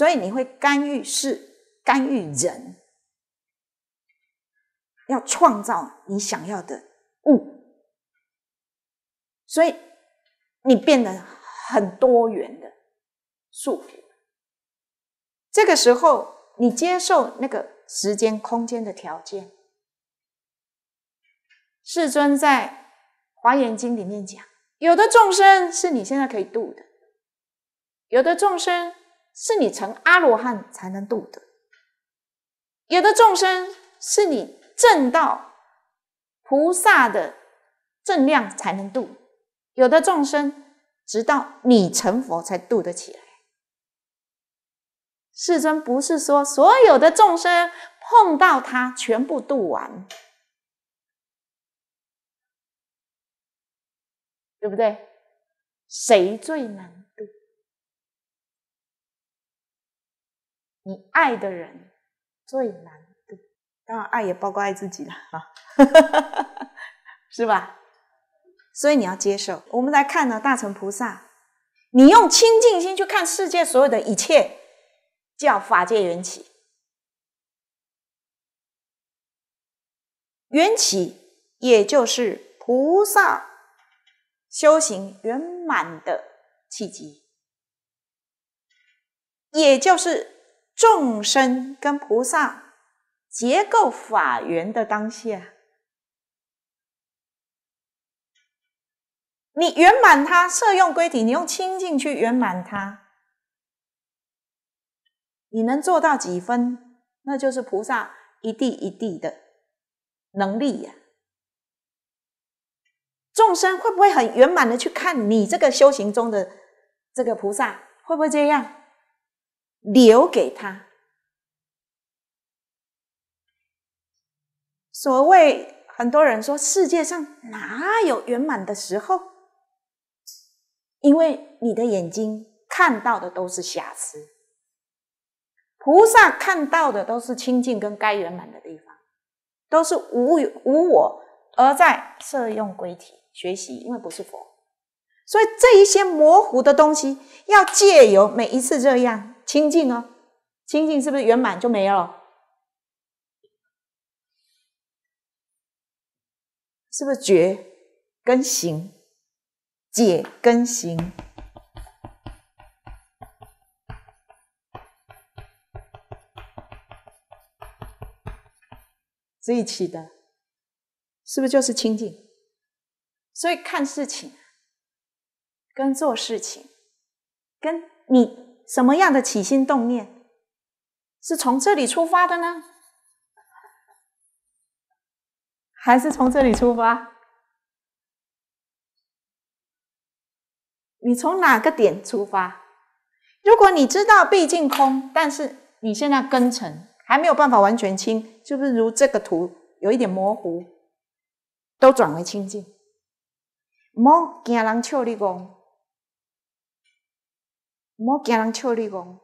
所以你会干预，事，干预人，要创造你想要的物，所以你变得很多元的束缚。这个时候，你接受那个时间、空间的条件。世尊在《华严经》里面讲，有的众生是你现在可以度的，有的众生。是你成阿罗汉才能渡的，有的众生是你正道菩萨的正量才能渡，有的众生直到你成佛才渡得起来。世尊不是说所有的众生碰到他全部渡完，对不对？谁最难？你爱的人最难的，当然爱也包括爱自己了，啊，是吧？所以你要接受。我们来看呢，大乘菩萨，你用清净心去看世界所有的一切，叫法界缘起，缘起也就是菩萨修行圆满的契机，也就是。众生跟菩萨结构法缘的当下，你圆满他摄用归体，你用清净去圆满他，你能做到几分，那就是菩萨一地一地的能力呀。众生会不会很圆满的去看你这个修行中的这个菩萨？会不会这样？留给他。所谓很多人说，世界上哪有圆满的时候？因为你的眼睛看到的都是瑕疵，菩萨看到的都是清净跟该圆满的地方，都是无无我，而在摄用归体学习，因为不是佛，所以这一些模糊的东西，要借由每一次这样。清净啊，清净是不是圆满就没了？是不是觉跟行，解跟行是一起的？是不是就是清净？所以看事情，跟做事情，跟你。什么样的起心动念是从这里出发的呢？还是从这里出发？你从哪个点出发？如果你知道毕竟空，但是你现在根尘还没有办法完全清，就是如这个图有一点模糊，都转为清净。莫惊人笑你憨。莫惊人笑你讲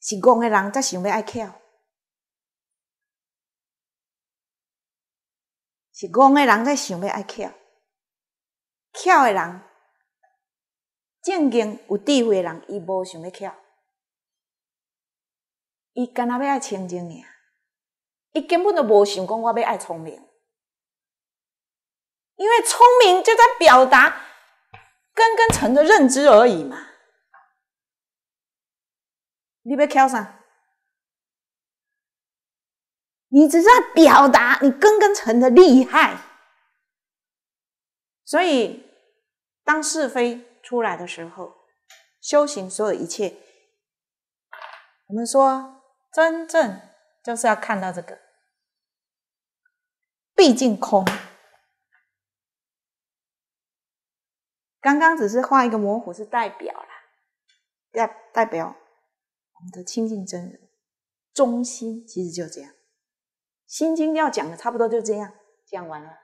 是怣诶人则想要爱巧，是怣诶人则想要爱巧，巧诶人正经有智慧诶人伊无想要巧，伊干阿要爱清净尔，伊根本就无想讲我要爱聪明，因为聪明就在表达。根根尘的认知而已嘛，你别挑上，你只是在表达你根根尘的厉害，所以当是非出来的时候，修行所有一切，我们说真正就是要看到这个，毕竟空。刚刚只是画一个模糊，是代表了，代代表我们的清净真人，中心其实就这样，《心经》要讲的差不多就这样，讲完了。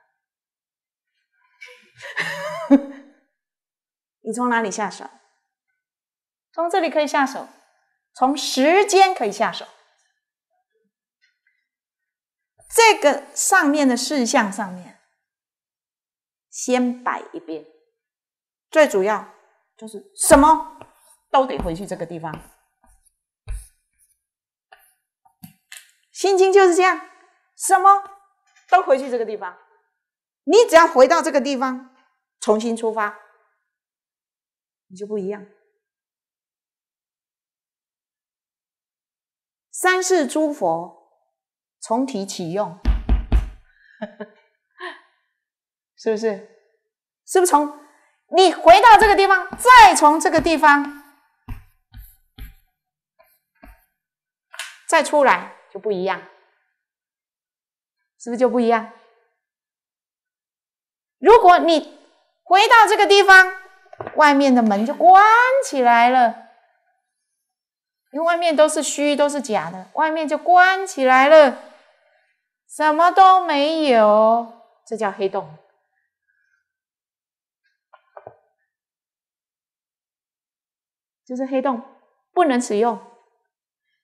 你从哪里下手？从这里可以下手，从时间可以下手。这个上面的事项上面，先摆一遍。最主要就是什么都得回去这个地方，心经就是这样，什么都回去这个地方，你只要回到这个地方，重新出发，你就不一样。三世诸佛从提起用，是不是？是不是从你回到这个地方，再从这个地方再出来就不一样，是不是就不一样？如果你回到这个地方，外面的门就关起来了，因为外面都是虚，都是假的，外面就关起来了，什么都没有，这叫黑洞。就是黑洞不能使用，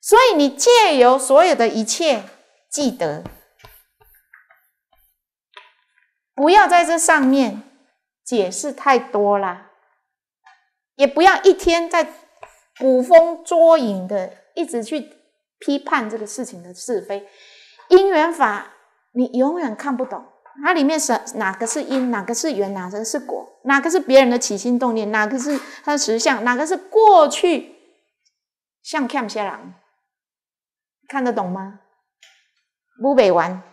所以你借由所有的一切记得，不要在这上面解释太多啦，也不要一天在捕风捉影的一直去批判这个事情的是非，因缘法你永远看不懂。它里面是哪个是因，哪个是缘，哪个是果，哪个是别人的起心动念，哪个是它的实相，哪个是过去？像看不下来，看得懂吗？不北完。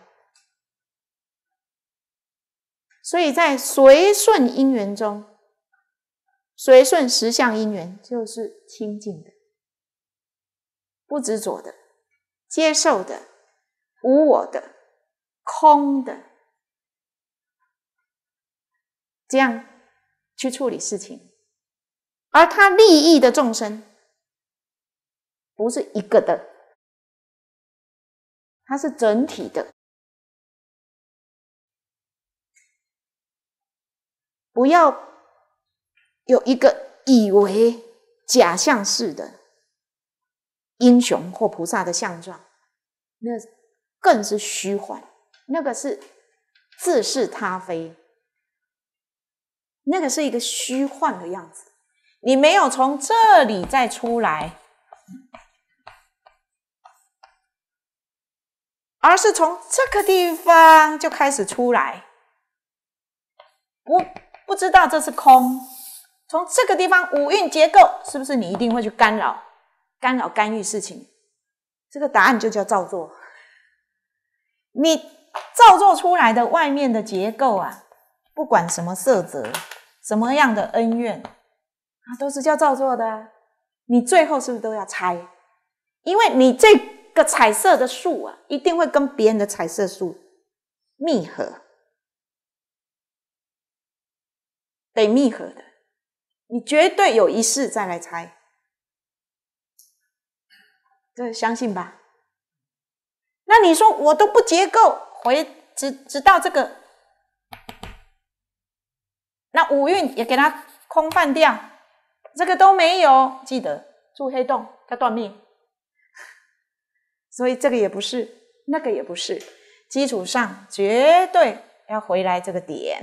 所以在随顺因缘中，随顺实相因缘就是清净的、不执着的、接受的、无我的、空的。这样去处理事情，而他利益的众生不是一个的，它是整体的。不要有一个以为假象似的英雄或菩萨的相状，那更是虚幻，那个是自是他非。那个是一个虚幻的样子，你没有从这里再出来，而是从这个地方就开始出来，不不知道这是空。从这个地方五蕴结构，是不是你一定会去干扰、干扰、干预事情？这个答案就叫造作。你造作出来的外面的结构啊，不管什么色泽。什么样的恩怨啊，都是叫造作的，你最后是不是都要拆？因为你这个彩色的树啊，一定会跟别人的彩色树密合，得密合的。你绝对有一事再来拆，这相信吧。那你说我都不结构回，直直到这个。那五蕴也给它空泛掉，这个都没有记得住黑洞要断命，所以这个也不是，那个也不是，基础上绝对要回来这个点，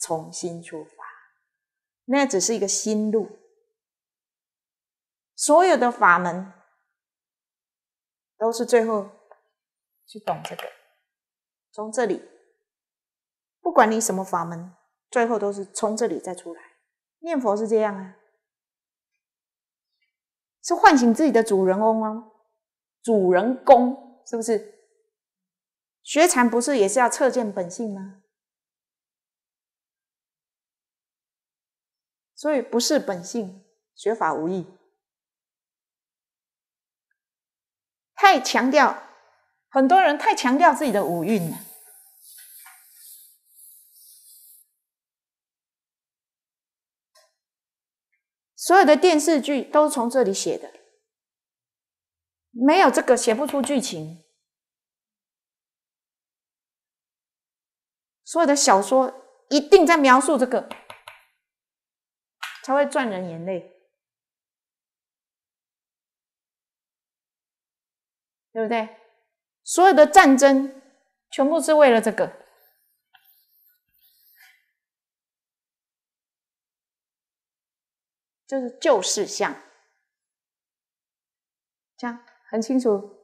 重新出发，那只是一个新路，所有的法门都是最后去懂这个，从这里不管你什么法门。最后都是从这里再出来，念佛是这样啊，是唤醒自己的主人翁哦，主人公是不是？学禅不是也是要测见本性吗？所以不是本性，学法无益。太强调，很多人太强调自己的五蕴了。所有的电视剧都是从这里写的，没有这个写不出剧情。所有的小说一定在描述这个，才会赚人眼泪，对不对？所有的战争全部是为了这个。就是旧事相，讲很清楚。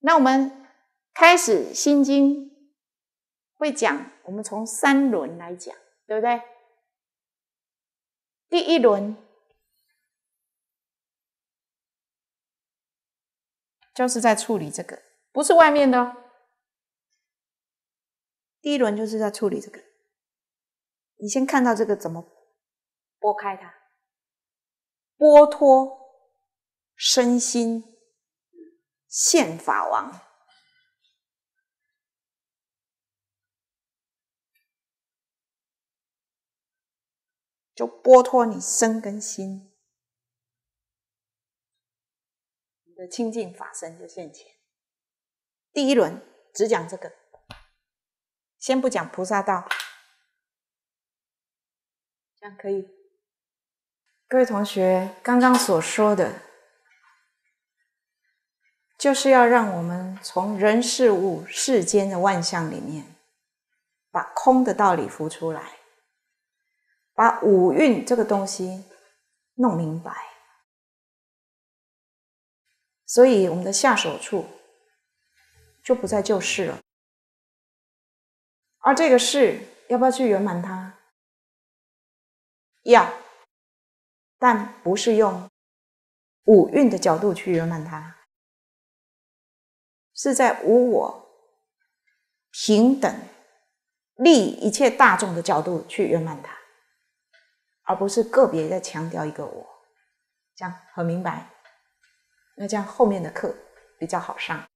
那我们开始《心经》会讲，我们从三轮来讲，对不对？第一轮就是在处理这个，不是外面的。第一轮就是在处理这个，你先看到这个怎么拨开它。剥脱身心现法王，就剥脱你身跟心，你的清净法身就现前。第一轮只讲这个，先不讲菩萨道。这样可以。各位同学，刚刚所说的，就是要让我们从人事物世间的万象里面，把空的道理浮出来，把五蕴这个东西弄明白。所以我们的下手处，就不在就是了，而这个事要不要去圆满它？要。但不是用五蕴的角度去圆满它，是在无我、平等、利一切大众的角度去圆满它，而不是个别在强调一个我。这样很明白，那这样后面的课比较好上。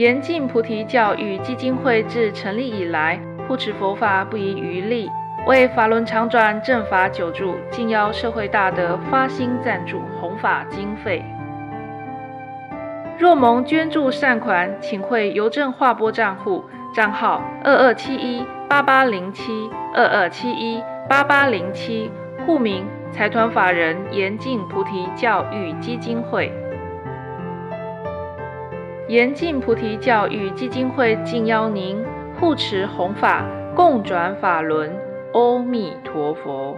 严禁菩提教育基金会自成立以来，护持佛法不遗余力，为法轮常转、正法久住，敬邀社会大德发心赞助弘法经费。若蒙捐助善款，请汇邮政划拨账户，账号二二七一八八零七二二七一八八零七，户名财团法人严禁菩提教育基金会。严禁菩提教育基金会敬邀您护持弘法，共转法轮。阿弥陀佛。